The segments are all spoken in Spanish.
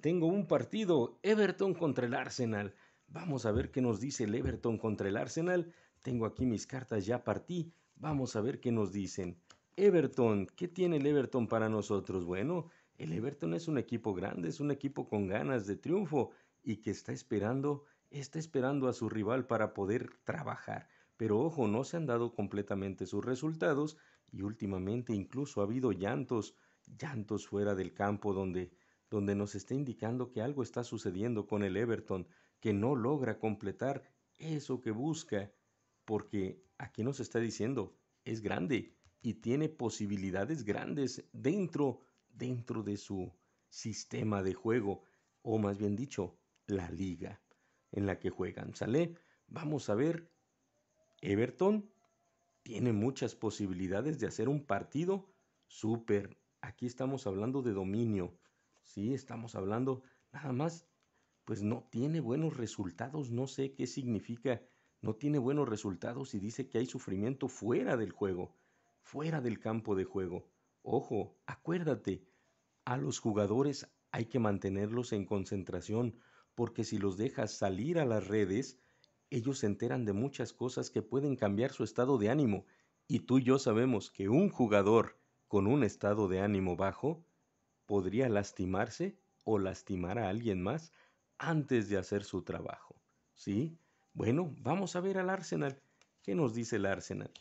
Tengo un partido, Everton contra el Arsenal. Vamos a ver qué nos dice el Everton contra el Arsenal. Tengo aquí mis cartas, ya partí. Vamos a ver qué nos dicen. Everton, ¿qué tiene el Everton para nosotros? Bueno, el Everton es un equipo grande, es un equipo con ganas de triunfo y que está esperando, está esperando a su rival para poder trabajar. Pero ojo, no se han dado completamente sus resultados y últimamente incluso ha habido llantos, llantos fuera del campo donde donde nos está indicando que algo está sucediendo con el Everton, que no logra completar eso que busca, porque aquí nos está diciendo, es grande y tiene posibilidades grandes dentro, dentro de su sistema de juego, o más bien dicho, la liga en la que juegan. ¿Sale? Vamos a ver, Everton tiene muchas posibilidades de hacer un partido súper. Aquí estamos hablando de dominio Sí, estamos hablando nada más, pues no tiene buenos resultados, no sé qué significa, no tiene buenos resultados y dice que hay sufrimiento fuera del juego, fuera del campo de juego. Ojo, acuérdate, a los jugadores hay que mantenerlos en concentración, porque si los dejas salir a las redes, ellos se enteran de muchas cosas que pueden cambiar su estado de ánimo. Y tú y yo sabemos que un jugador con un estado de ánimo bajo podría lastimarse o lastimar a alguien más antes de hacer su trabajo. ¿Sí? Bueno, vamos a ver al Arsenal. ¿Qué nos dice el Arsenal?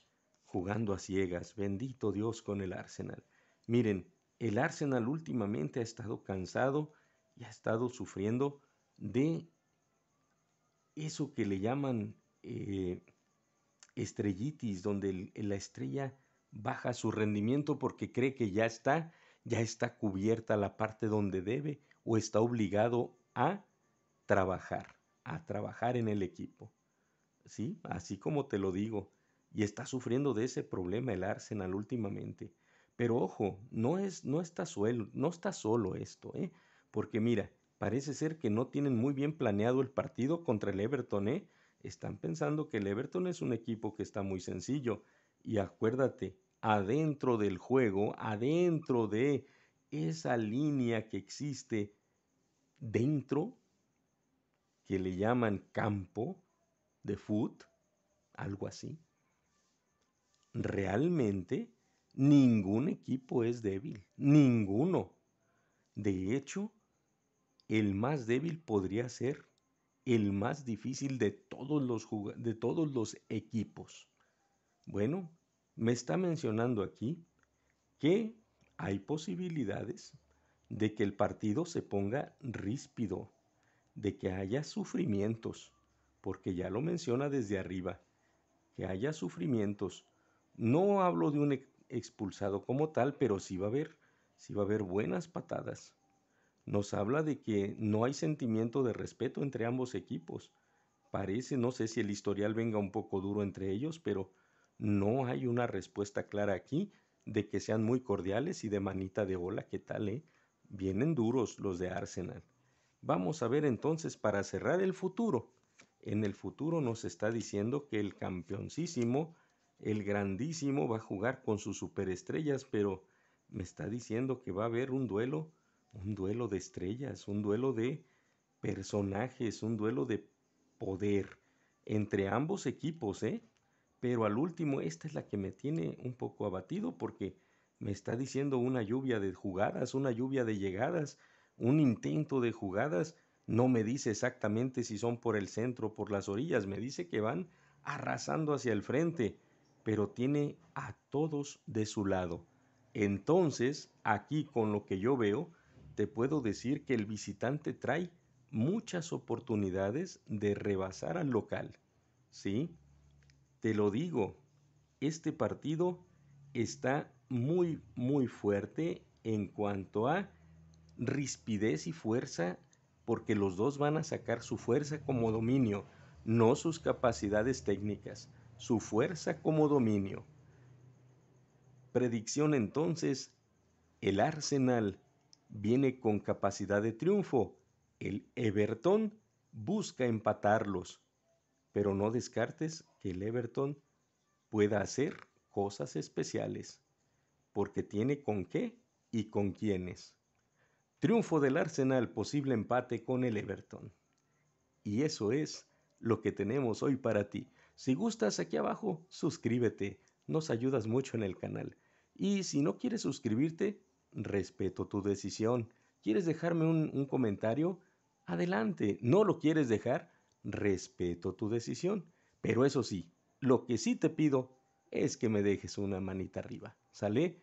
Jugando a ciegas, bendito Dios con el Arsenal. Miren, el Arsenal últimamente ha estado cansado y ha estado sufriendo de eso que le llaman eh, estrellitis, donde la estrella baja su rendimiento porque cree que ya está ya está cubierta la parte donde debe o está obligado a trabajar, a trabajar en el equipo. ¿Sí? Así como te lo digo. Y está sufriendo de ese problema el Arsenal últimamente. Pero ojo, no, es, no, está, no está solo esto, ¿eh? porque mira, parece ser que no tienen muy bien planeado el partido contra el Everton. ¿eh? Están pensando que el Everton es un equipo que está muy sencillo. Y acuérdate, adentro del juego, adentro de esa línea que existe dentro, que le llaman campo de foot, algo así. Realmente ningún equipo es débil, ninguno. De hecho, el más débil podría ser el más difícil de todos los, de todos los equipos. Bueno, me está mencionando aquí que hay posibilidades de que el partido se ponga ríspido, de que haya sufrimientos, porque ya lo menciona desde arriba, que haya sufrimientos. No hablo de un expulsado como tal, pero sí va a haber, sí va a haber buenas patadas. Nos habla de que no hay sentimiento de respeto entre ambos equipos. Parece, no sé si el historial venga un poco duro entre ellos, pero no hay una respuesta clara aquí de que sean muy cordiales y de manita de hola, ¿qué tal, eh? Vienen duros los de Arsenal. Vamos a ver entonces para cerrar el futuro. En el futuro nos está diciendo que el campeoncísimo, el grandísimo, va a jugar con sus superestrellas, pero me está diciendo que va a haber un duelo, un duelo de estrellas, un duelo de personajes, un duelo de poder entre ambos equipos, ¿eh? Pero al último, esta es la que me tiene un poco abatido porque me está diciendo una lluvia de jugadas, una lluvia de llegadas, un intento de jugadas. No me dice exactamente si son por el centro o por las orillas, me dice que van arrasando hacia el frente, pero tiene a todos de su lado. Entonces, aquí con lo que yo veo, te puedo decir que el visitante trae muchas oportunidades de rebasar al local. ¿Sí? Te lo digo, este partido está muy, muy fuerte en cuanto a rispidez y fuerza, porque los dos van a sacar su fuerza como dominio, no sus capacidades técnicas, su fuerza como dominio. Predicción entonces, el Arsenal viene con capacidad de triunfo, el Everton busca empatarlos pero no descartes que el Everton pueda hacer cosas especiales, porque tiene con qué y con quiénes. Triunfo del Arsenal, posible empate con el Everton. Y eso es lo que tenemos hoy para ti. Si gustas aquí abajo, suscríbete, nos ayudas mucho en el canal. Y si no quieres suscribirte, respeto tu decisión. ¿Quieres dejarme un, un comentario? Adelante, no lo quieres dejar, respeto tu decisión. Pero eso sí, lo que sí te pido es que me dejes una manita arriba. ¿Sale?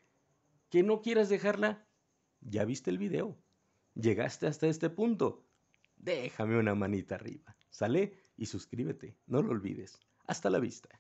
¿Que no quieras dejarla? Ya viste el video. Llegaste hasta este punto. Déjame una manita arriba. ¿Sale? Y suscríbete. No lo olvides. Hasta la vista.